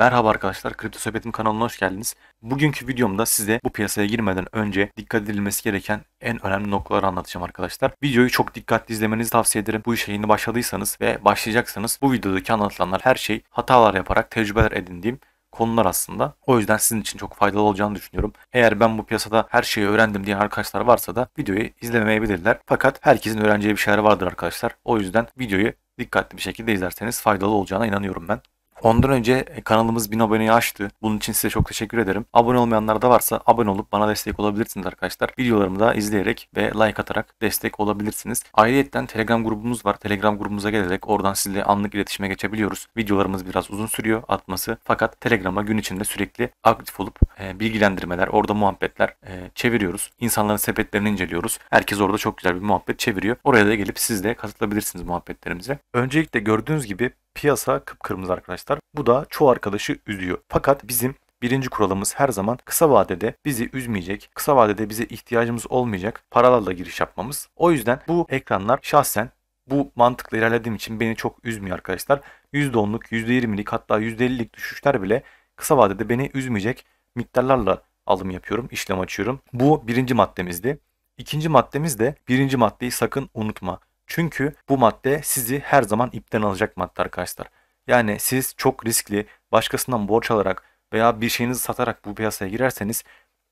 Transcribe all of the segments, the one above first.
Merhaba arkadaşlar, Kripto Sohbetim kanalına hoş geldiniz. Bugünkü videomda size bu piyasaya girmeden önce dikkat edilmesi gereken en önemli noktaları anlatacağım arkadaşlar. Videoyu çok dikkatli izlemenizi tavsiye ederim. Bu işe yeni başladıysanız ve başlayacaksanız bu videodaki anlatılanlar her şey hatalar yaparak tecrübeler edindiğim konular aslında. O yüzden sizin için çok faydalı olacağını düşünüyorum. Eğer ben bu piyasada her şeyi öğrendim diye arkadaşlar varsa da videoyu izlemeyebilirler. Fakat herkesin öğreneceği bir şeyler vardır arkadaşlar. O yüzden videoyu dikkatli bir şekilde izlerseniz faydalı olacağına inanıyorum ben. Ondan önce e, kanalımız 1000 aboneyi aştı. Bunun için size çok teşekkür ederim. Abone olmayanlar da varsa abone olup bana destek olabilirsiniz arkadaşlar. Videolarımı da izleyerek ve like atarak destek olabilirsiniz. Ayrıyeten Telegram grubumuz var. Telegram grubumuza gelerek oradan sizle anlık iletişime geçebiliyoruz. Videolarımız biraz uzun sürüyor atması. Fakat Telegram'a gün içinde sürekli aktif olup e, bilgilendirmeler, orada muhabbetler e, çeviriyoruz. İnsanların sepetlerini inceliyoruz. Herkes orada çok güzel bir muhabbet çeviriyor. Oraya da gelip siz de katılabilirsiniz muhabbetlerimize. Öncelikle gördüğünüz gibi Piyasa kıpkırmızı arkadaşlar. Bu da çoğu arkadaşı üzüyor. Fakat bizim Birinci kuralımız her zaman kısa vadede bizi üzmeyecek, kısa vadede bize ihtiyacımız olmayacak paralarla giriş yapmamız. O yüzden bu ekranlar şahsen bu mantıkla ilerlediğim için beni çok üzmüyor arkadaşlar. %10'luk, %20'lik hatta %50'lik düşüşler bile kısa vadede beni üzmeyecek miktarlarla alım yapıyorum, işlem açıyorum. Bu birinci maddemizdi. İkinci maddemiz de birinci maddeyi sakın unutma. Çünkü bu madde sizi her zaman ipten alacak madde arkadaşlar. Yani siz çok riskli başkasından borç alarak veya bir şeyinizi satarak bu piyasaya girerseniz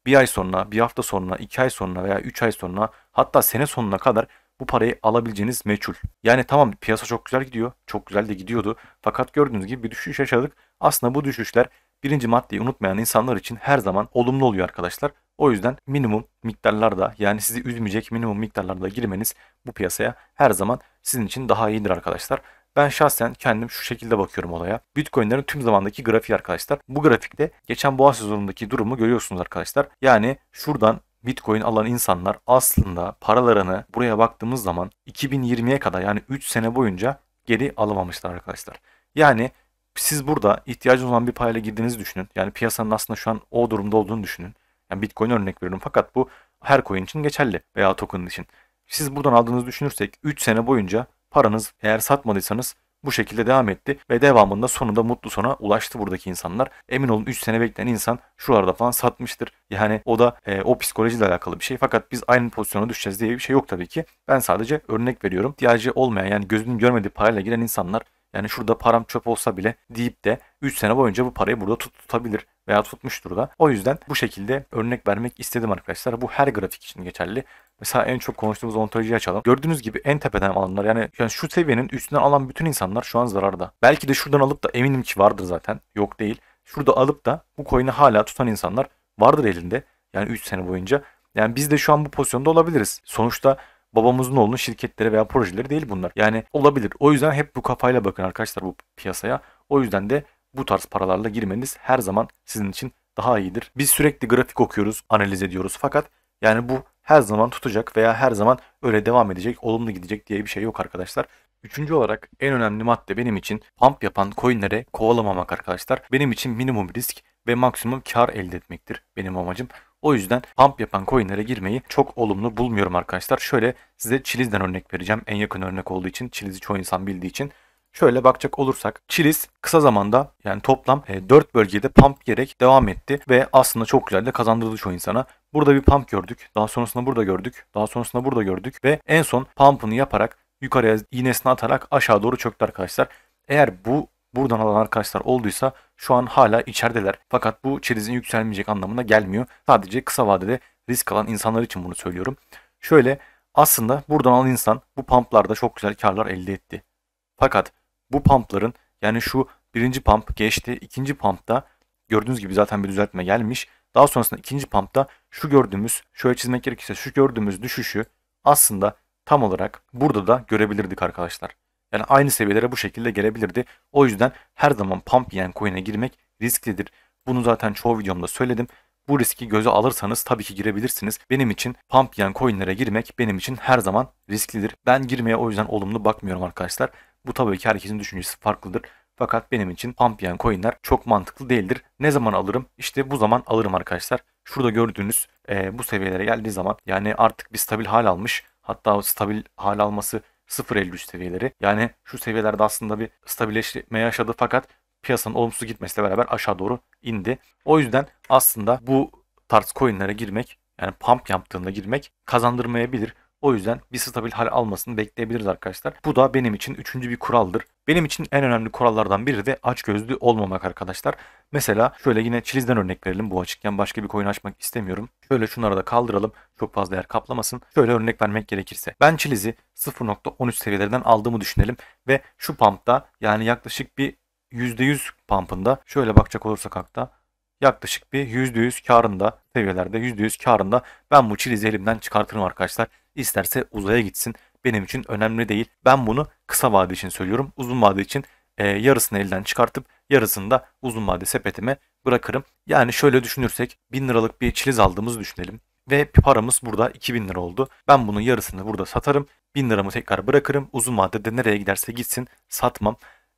bir ay sonra, bir hafta sonra, iki ay sonra veya üç ay sonra hatta sene sonuna kadar bu parayı alabileceğiniz meçhul. Yani tamam piyasa çok güzel gidiyor, çok güzel de gidiyordu. Fakat gördüğünüz gibi bir düşüş yaşadık. Aslında bu düşüşler birinci maddeyi unutmayan insanlar için her zaman olumlu oluyor arkadaşlar. O yüzden minimum miktarlarda yani sizi üzmeyecek minimum miktarlarda girmeniz bu piyasaya her zaman sizin için daha iyidir arkadaşlar. Ben şahsen kendim şu şekilde bakıyorum olaya. Bitcoin'lerin tüm zamandaki grafiği arkadaşlar. Bu grafikte geçen boğa sezonundaki durumu görüyorsunuz arkadaşlar. Yani şuradan Bitcoin alan insanlar aslında paralarını buraya baktığımız zaman 2020'ye kadar yani 3 sene boyunca geri alamamışlar arkadaşlar. Yani siz burada ihtiyacınız olan bir parayla girdiğinizi düşünün. Yani piyasanın aslında şu an o durumda olduğunu düşünün. Yani Bitcoin örnek veriyorum fakat bu her coin için geçerli veya token için. Siz buradan aldığınızı düşünürsek 3 sene boyunca paranız eğer satmadıysanız bu şekilde devam etti ve devamında sonunda mutlu sona ulaştı buradaki insanlar. Emin olun 3 sene bekleyen insan şuralarda falan satmıştır. Yani o da e, o psikolojiyle alakalı bir şey. Fakat biz aynı pozisyona düşeceğiz diye bir şey yok tabii ki. Ben sadece örnek veriyorum. İhtiyacı olmayan yani gözünün görmediği parayla giren insanlar yani şurada param çöp olsa bile deyip de 3 sene boyunca bu parayı burada tut, tutabilir veya tutmuştur da. O yüzden bu şekilde örnek vermek istedim arkadaşlar. Bu her grafik için geçerli. Mesela en çok konuştuğumuz ontolojiyi açalım. Gördüğünüz gibi en tepeden alanlar yani, yani şu seviyenin üstünden alan bütün insanlar şu an zararda. Belki de şuradan alıp da eminim ki vardır zaten. Yok değil. Şurada alıp da bu coin'i hala tutan insanlar vardır elinde. Yani 3 sene boyunca. Yani biz de şu an bu pozisyonda olabiliriz. Sonuçta babamızın oğlunun şirketlere veya projeleri değil bunlar. Yani olabilir. O yüzden hep bu kafayla bakın arkadaşlar bu piyasaya. O yüzden de bu tarz paralarla girmeniz her zaman sizin için daha iyidir. Biz sürekli grafik okuyoruz, analiz ediyoruz fakat yani bu her zaman tutacak veya her zaman öyle devam edecek, olumlu gidecek diye bir şey yok arkadaşlar. Üçüncü olarak en önemli madde benim için pump yapan coinlere kovalamamak arkadaşlar. Benim için minimum risk ve maksimum kar elde etmektir benim amacım. O yüzden pump yapan coinlere girmeyi çok olumlu bulmuyorum arkadaşlar. Şöyle size Chiliz'den örnek vereceğim. En yakın örnek olduğu için Chiliz'i çoğu insan bildiği için. Şöyle bakacak olursak Chiliz kısa zamanda yani toplam 4 e, bölgede pump yerek devam etti ve aslında çok güzel de kazandırdı çoğu insana. Burada bir pump gördük, daha sonrasında burada gördük, daha sonrasında burada gördük ve en son pump'ını yaparak yukarıya iğnesini atarak aşağı doğru çöktü arkadaşlar. Eğer bu buradan alan arkadaşlar olduysa şu an hala içerideler. Fakat bu çerezin yükselmeyecek anlamına gelmiyor. Sadece kısa vadede risk alan insanlar için bunu söylüyorum. Şöyle aslında buradan alan insan bu pumplarda çok güzel karlar elde etti. Fakat bu pumpların yani şu birinci pump geçti. ikinci pumpta gördüğünüz gibi zaten bir düzeltme gelmiş. Daha sonrasında ikinci pumpta şu gördüğümüz şöyle çizmek gerekirse şu gördüğümüz düşüşü aslında tam olarak burada da görebilirdik arkadaşlar. Yani aynı seviyelere bu şekilde gelebilirdi. O yüzden her zaman pump yiyen coin'e girmek risklidir. Bunu zaten çoğu videomda söyledim. Bu riski göze alırsanız tabii ki girebilirsiniz. Benim için pump yiyen coin'lere girmek benim için her zaman risklidir. Ben girmeye o yüzden olumlu bakmıyorum arkadaşlar. Bu tabii ki herkesin düşüncesi farklıdır. Fakat benim için pump yiyen coin'ler çok mantıklı değildir. Ne zaman alırım? İşte bu zaman alırım arkadaşlar. Şurada gördüğünüz e, bu seviyelere geldiği zaman yani artık bir stabil hal almış. Hatta stabil hal alması 0.53 seviyeleri. Yani şu seviyelerde aslında bir stabilleşme yaşadı fakat piyasanın olumsuz gitmesiyle beraber aşağı doğru indi. O yüzden aslında bu tarz coinlere girmek yani pump yaptığında girmek kazandırmayabilir. O yüzden bir stabil hal almasını bekleyebiliriz arkadaşlar. Bu da benim için üçüncü bir kuraldır. Benim için en önemli kurallardan biri de aç gözlü olmamak arkadaşlar. Mesela şöyle yine çilizden örnek verelim. Bu açıkken başka bir coin açmak istemiyorum. Şöyle şunları da kaldıralım. Çok fazla yer kaplamasın. Şöyle örnek vermek gerekirse. Ben çilizi 0.13 seviyelerden aldığımı düşünelim. Ve şu pumpta yani yaklaşık bir %100 pumpında şöyle bakacak olursak hakta yaklaşık bir %100 karında seviyelerde %100 karında ben bu çilizi elimden çıkartırım arkadaşlar isterse uzaya gitsin. Benim için önemli değil. Ben bunu kısa vade için söylüyorum. Uzun vade için e, yarısını elden çıkartıp yarısını da uzun vade sepetime bırakırım. Yani şöyle düşünürsek 1000 liralık bir çiliz aldığımızı düşünelim. Ve paramız burada 2000 lira oldu. Ben bunun yarısını burada satarım. 1000 liramı tekrar bırakırım. Uzun vadede nereye giderse gitsin satmam.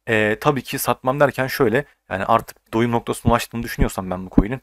E, tabii ki satmam derken şöyle yani artık doyum noktasına ulaştığını düşünüyorsam ben bu coin'in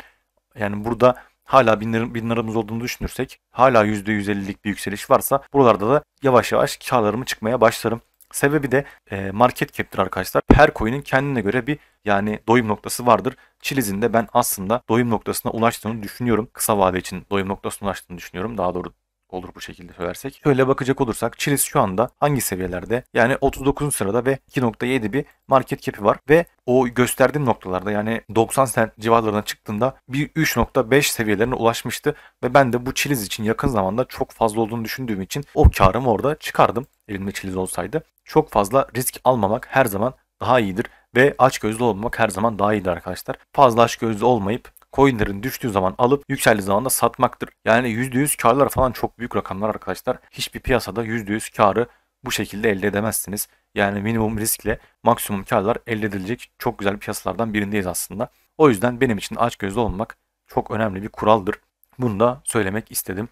yani burada hala 1000 lir, olduğunu düşünürsek hala %150'lik bir yükseliş varsa buralarda da yavaş yavaş karlarımı çıkmaya başlarım. Sebebi de e, market cap'tir arkadaşlar. Her coin'in kendine göre bir yani doyum noktası vardır. Chiliz'in de ben aslında doyum noktasına ulaştığını düşünüyorum. Kısa vade için doyum noktasına ulaştığını düşünüyorum. Daha doğru olur bu şekilde söylersek. Şöyle bakacak olursak Chiliz şu anda hangi seviyelerde? Yani 39. sırada ve 2.7 bir market cap'i var ve o gösterdiğim noktalarda yani 90 sen civarlarına çıktığında bir 3.5 seviyelerine ulaşmıştı ve ben de bu Chiliz için yakın zamanda çok fazla olduğunu düşündüğüm için o karımı orada çıkardım elimde Chiliz olsaydı. Çok fazla risk almamak her zaman daha iyidir ve aç gözlü olmak her zaman daha iyidir arkadaşlar. Fazla aç gözlü olmayıp coinlerin düştüğü zaman alıp yükseldiği zaman da satmaktır. Yani %100 karlar falan çok büyük rakamlar arkadaşlar. Hiçbir piyasada %100 karı bu şekilde elde edemezsiniz. Yani minimum riskle maksimum karlar elde edilecek çok güzel piyasalardan birindeyiz aslında. O yüzden benim için açgözlü olmak çok önemli bir kuraldır. Bunu da söylemek istedim.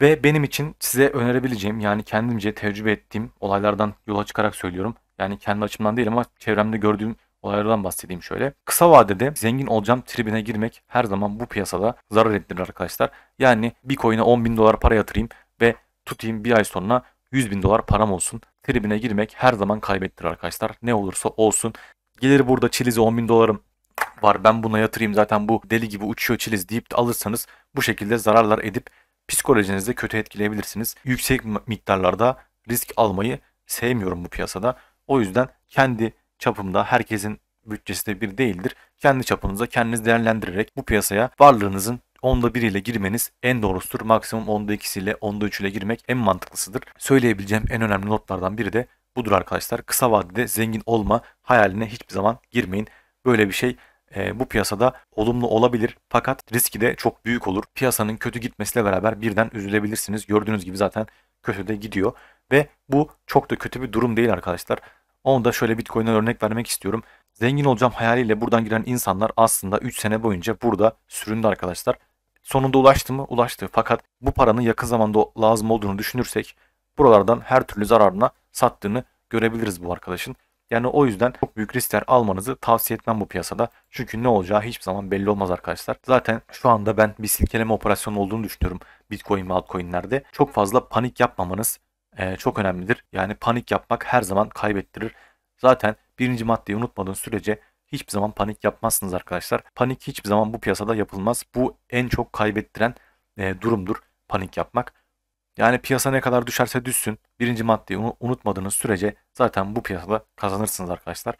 Ve benim için size önerebileceğim yani kendimce tecrübe ettiğim olaylardan yola çıkarak söylüyorum. Yani kendi açımdan değil ama çevremde gördüğüm olaylardan bahsedeyim şöyle. Kısa vadede zengin olacağım tribine girmek her zaman bu piyasada zarar ettirir arkadaşlar. Yani Bitcoin'e 10 bin dolar para yatırayım ve tutayım bir ay sonra 100 bin dolar param olsun. Tribine girmek her zaman kaybettirir arkadaşlar. Ne olursa olsun. Gelir burada Çiliz'e 10 bin dolarım var ben buna yatırayım zaten bu deli gibi uçuyor Çiliz deyip de alırsanız bu şekilde zararlar edip psikolojinizde kötü etkileyebilirsiniz. Yüksek miktarlarda risk almayı sevmiyorum bu piyasada. O yüzden kendi çapımda herkesin bütçesi de bir değildir. Kendi çapınıza kendiniz değerlendirerek bu piyasaya varlığınızın onda biriyle girmeniz en doğrusudur. Maksimum onda ikisiyle, onda üçüyle girmek en mantıklısıdır. Söyleyebileceğim en önemli notlardan biri de budur arkadaşlar. Kısa vadede zengin olma hayaline hiçbir zaman girmeyin. Böyle bir şey e, bu piyasada olumlu olabilir fakat riski de çok büyük olur. Piyasanın kötü gitmesiyle beraber birden üzülebilirsiniz. Gördüğünüz gibi zaten kötü de gidiyor ve bu çok da kötü bir durum değil arkadaşlar. Onda şöyle Bitcoin'den örnek vermek istiyorum. Zengin olacağım hayaliyle buradan giren insanlar aslında 3 sene boyunca burada süründü arkadaşlar. Sonunda ulaştı mı? Ulaştı. Fakat bu paranın yakın zamanda lazım olduğunu düşünürsek buralardan her türlü zararına sattığını görebiliriz bu arkadaşın. Yani o yüzden çok büyük riskler almanızı tavsiye etmem bu piyasada. Çünkü ne olacağı hiçbir zaman belli olmaz arkadaşlar. Zaten şu anda ben bir silkeleme operasyonu olduğunu düşünüyorum Bitcoin ve altcoin'lerde. Çok fazla panik yapmamanız, e, çok önemlidir. Yani panik yapmak her zaman kaybettirir. Zaten birinci maddeyi unutmadığın sürece hiçbir zaman panik yapmazsınız arkadaşlar. Panik hiçbir zaman bu piyasada yapılmaz. Bu en çok kaybettiren e, durumdur panik yapmak. Yani piyasa ne kadar düşerse düşsün birinci maddeyi unutmadığınız sürece zaten bu piyasada kazanırsınız arkadaşlar.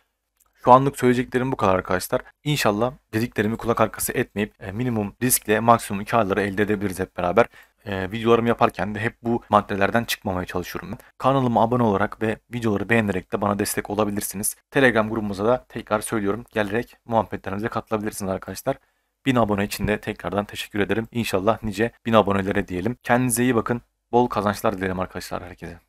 Şu anlık söyleyeceklerim bu kadar arkadaşlar. İnşallah dediklerimi kulak arkası etmeyip e, minimum riskle maksimum karları elde edebiliriz hep beraber e, videolarımı yaparken de hep bu maddelerden çıkmamaya çalışıyorum. Ben. Kanalıma abone olarak ve videoları beğenerek de bana destek olabilirsiniz. Telegram grubumuza da tekrar söylüyorum. Gelerek muhabbetlerinize katılabilirsiniz arkadaşlar. 1000 abone için de tekrardan teşekkür ederim. İnşallah nice 1000 abonelere diyelim. Kendinize iyi bakın. Bol kazançlar dilerim arkadaşlar herkese.